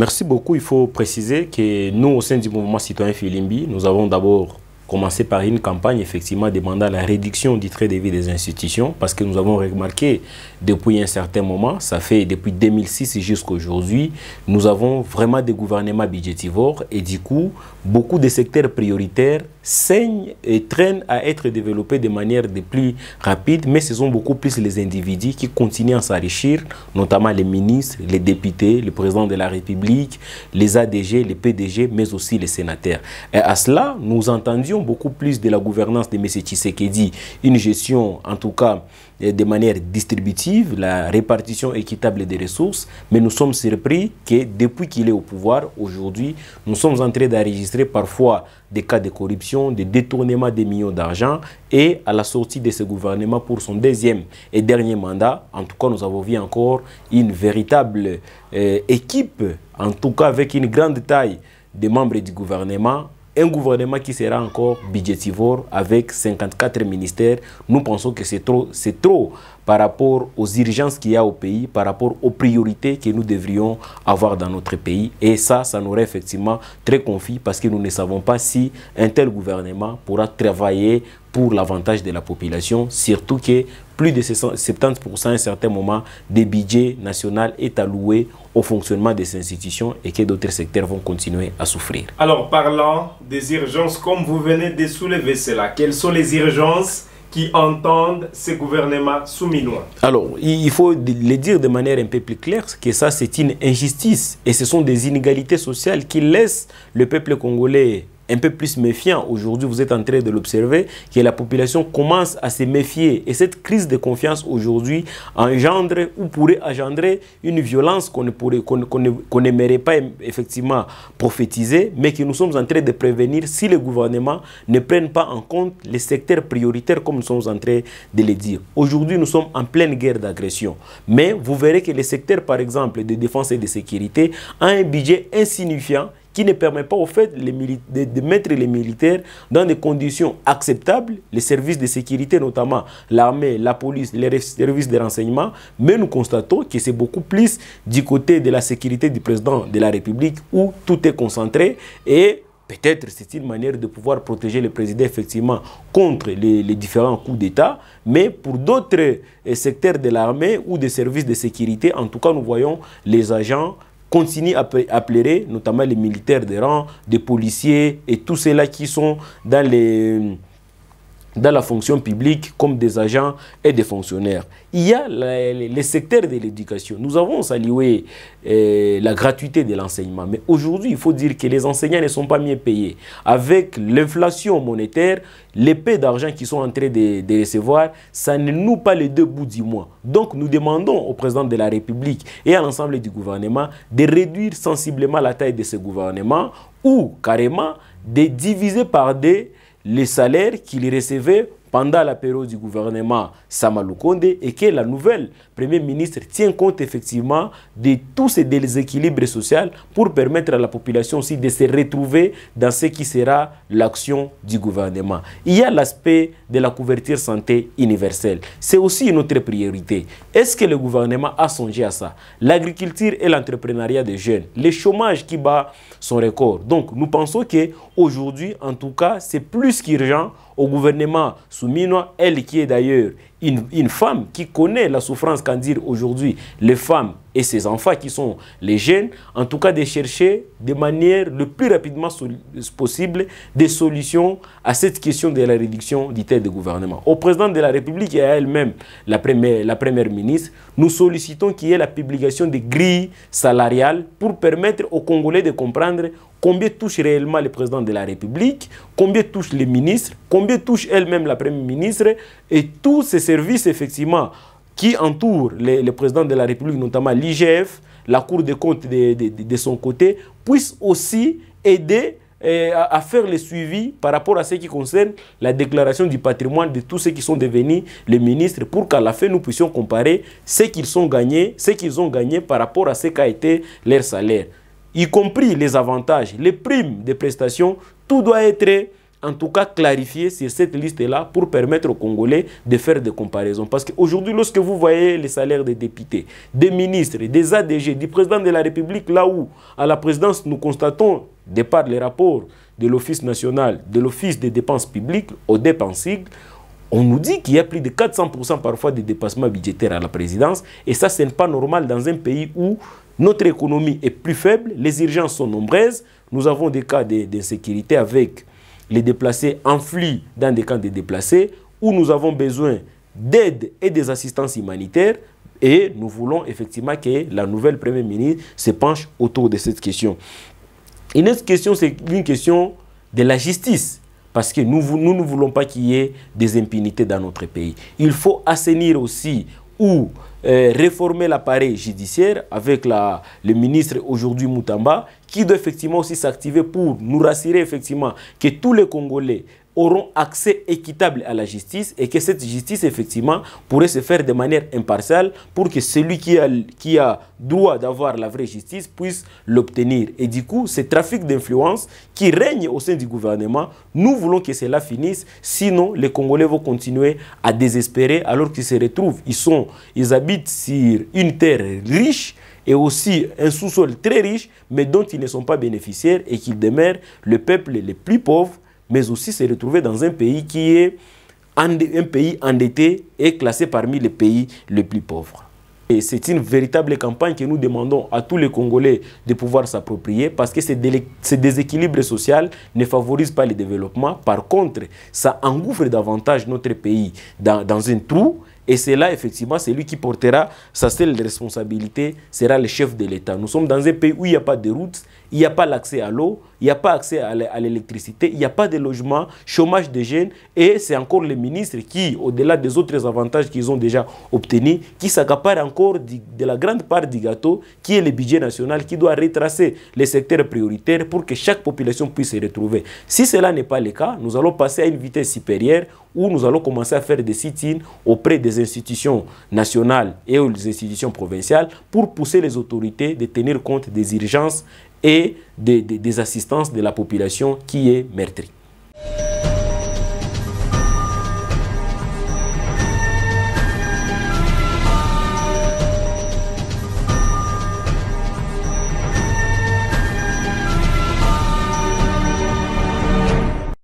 Merci beaucoup. Il faut préciser que nous, au sein du mouvement citoyen Filimbi, nous avons d'abord commencer par une campagne effectivement demandant la réduction du trait de vie des institutions parce que nous avons remarqué depuis un certain moment, ça fait depuis 2006 jusqu'à aujourd'hui, nous avons vraiment des gouvernements budgétivores et du coup, beaucoup de secteurs prioritaires saignent et traînent à être développés de manière de plus rapide, mais ce sont beaucoup plus les individus qui continuent à s'enrichir, notamment les ministres, les députés, le président de la République, les ADG, les PDG, mais aussi les sénateurs. Et à cela, nous entendions beaucoup plus de la gouvernance de M. dit une gestion en tout cas euh, de manière distributive, la répartition équitable des ressources, mais nous sommes surpris que depuis qu'il est au pouvoir, aujourd'hui, nous sommes en train d'enregistrer parfois des cas de corruption, de détournement des millions d'argent, et à la sortie de ce gouvernement pour son deuxième et dernier mandat, en tout cas, nous avons vu encore une véritable euh, équipe, en tout cas avec une grande taille de membres du gouvernement un gouvernement qui sera encore budgétivore avec 54 ministères, nous pensons que c'est trop, c'est trop par rapport aux urgences qu'il y a au pays, par rapport aux priorités que nous devrions avoir dans notre pays. Et ça, ça nous rend effectivement très confus parce que nous ne savons pas si un tel gouvernement pourra travailler pour l'avantage de la population, surtout que plus de 70% à un certain moment des budgets nationaux est alloué au fonctionnement des institutions et que d'autres secteurs vont continuer à souffrir. Alors parlant des urgences, comme vous venez de soulever cela, quelles sont les urgences qui entendent ces gouvernements souminois. Alors, il faut le dire de manière un peu plus claire, que ça c'est une injustice et ce sont des inégalités sociales qui laissent le peuple congolais un peu plus méfiant. Aujourd'hui, vous êtes en train de l'observer, que la population commence à se méfier. Et cette crise de confiance aujourd'hui engendre ou pourrait engendrer une violence qu'on n'aimerait qu pas effectivement prophétiser, mais que nous sommes en train de prévenir si le gouvernement ne prennent pas en compte les secteurs prioritaires comme nous sommes en train de le dire. Aujourd'hui, nous sommes en pleine guerre d'agression. Mais vous verrez que les secteurs, par exemple, de défense et de sécurité, ont un budget insignifiant qui ne permet pas au fait les de, mettre les militaires dans des conditions acceptables, les services de sécurité notamment, l'armée, la police, les services de renseignement, mais nous constatons que c'est beaucoup plus du côté de la sécurité du président de la République où tout est concentré et peut-être c'est une manière de pouvoir protéger le président effectivement contre les, les différents coups d'État, mais pour d'autres euh, secteurs de l'armée ou des services de sécurité, en tout cas nous voyons les agents continue à, plaire, notamment les militaires de rang, des policiers et tous ceux-là qui sont dans les dans la fonction publique comme des agents et des fonctionnaires. Il y a les secteurs de l'éducation. Nous avons salué euh, la gratuité de l'enseignement, mais aujourd'hui, il faut dire que les enseignants ne sont pas mieux payés. Avec l'inflation monétaire, les paies d'argent qu'ils sont en train de, recevoir, ça ne nous pas les deux bouts du mois. Donc, nous demandons au président de la République et à l'ensemble du gouvernement de réduire sensiblement la taille de ce gouvernement ou carrément de diviser par des les salaires qu'il recevait pendant la du gouvernement Samaloukonde, et que la nouvelle Premier ministre tient compte effectivement de tous ces déséquilibres sociaux pour permettre à la population aussi de se retrouver dans ce qui sera l'action du gouvernement. Il y a l'aspect de la couverture santé universelle. C'est aussi une autre priorité. Est-ce que le gouvernement a songé à ça L'agriculture et l'entrepreneuriat des jeunes, le chômage qui bat son record. Donc nous pensons que qu'aujourd'hui, en tout cas, c'est plus qu'urgent au gouvernement souminois, elle qui est d'ailleurs une, femme qui connaît la souffrance qu'en dire aujourd'hui les femmes et ses enfants qui sont les jeunes, en tout cas de chercher de manière le plus rapidement possible des solutions à cette question de la réduction du tel de gouvernement. Au président de la République et à elle-même, la première, la première ministre, nous sollicitons qu'il y ait la publication des grilles salariales pour permettre aux Congolais de comprendre combien touche réellement le président de la République, combien touche les ministres, combien touche elle-même la première ministre, et tous ces services, effectivement, qui entourent le, président de la République, notamment l'IGF, la Cour des comptes de, son côté, puissent aussi aider eh, à, faire le suivi par rapport à ce qui concerne la déclaration du patrimoine de tous ceux qui sont devenus les ministres pour qu'à la fin nous puissions comparer ce qu'ils ont gagné, ce qu'ils ont gagné par rapport à ce qu'a été leur salaire y compris les avantages, les primes des prestations, tout doit être en tout cas clarifié sur cette liste-là pour permettre aux Congolais de faire des comparaisons. Parce qu'aujourd'hui, lorsque vous voyez les salaires des députés, des ministres, des ADG, du président de la République, là où à la présidence nous constatons, de par les rapports de l'Office national, de l'Office des dépenses publiques, au e sigle, on nous dit qu'il y a plus de 400% parfois de dépassements budgétaires à la présidence. Et ça, ce n'est pas normal dans un pays où notre économie est plus faible, les urgences sont nombreuses. Nous avons des cas d'insécurité avec les déplacés en fuite dans des camps de déplacés où nous avons besoin d'aide et des assistances humanitaires. Et nous voulons effectivement que la nouvelle Première ministre se penche autour de cette question. Une autre question, c'est une question de la justice. Parce que nous, nous ne voulons pas qu'il y ait des impunités dans notre pays. Il faut assainir aussi ou euh, réformer l'appareil judiciaire avec le ministre aujourd'hui Moutamba qui doit effectivement aussi s'activer pour nous rassurer effectivement que tous les Congolais auront accès équitable à la justice et que cette justice, effectivement, pourrait se faire de manière impartiale pour que celui qui a, qui a droit d'avoir la vraie justice puisse l'obtenir. Et du coup, ce trafic d'influence qui règne au sein du gouvernement, nous voulons que cela finisse, sinon les Congolais vont continuer à désespérer alors qu'ils se retrouvent. Ils, sont, ils habitent sur une terre riche, et aussi un sous-sol très riche, mais dont ils ne sont pas bénéficiaires et qu'ils demeurent le peuple le plus pauvre mais aussi se retrouver dans un pays qui est un pays endetté et classé parmi les pays les plus pauvres. Et c'est une véritable campagne que nous demandons à tous les Congolais de pouvoir s'approprier parce que ce déséquilibre social ne favorise pas le développement. Par contre, ça engouffre davantage notre pays dans, un trou et c'est là, effectivement, celui qui portera sa seule responsabilité sera le chef de l'État. Nous sommes dans un pays où il n'y a pas de routes, il n'y a pas l'accès à l'eau, il n'y a pas accès à l'électricité, il n'y a pas de logement, chômage des jeunes, et c'est encore les ministres qui, au-delà des autres avantages qu'ils ont déjà obtenus, qui s'accaparent encore de la grande part du gâteau, qui est le budget national, qui doit retracer les secteurs prioritaires pour que chaque population puisse se retrouver. Si cela n'est pas le cas, nous allons passer à une vitesse supérieure où nous allons commencer à faire des sit-ins auprès des institutions nationales et aux institutions provinciales pour pousser les autorités de tenir compte des urgences et des, des, assistances de la population qui est meurtrie.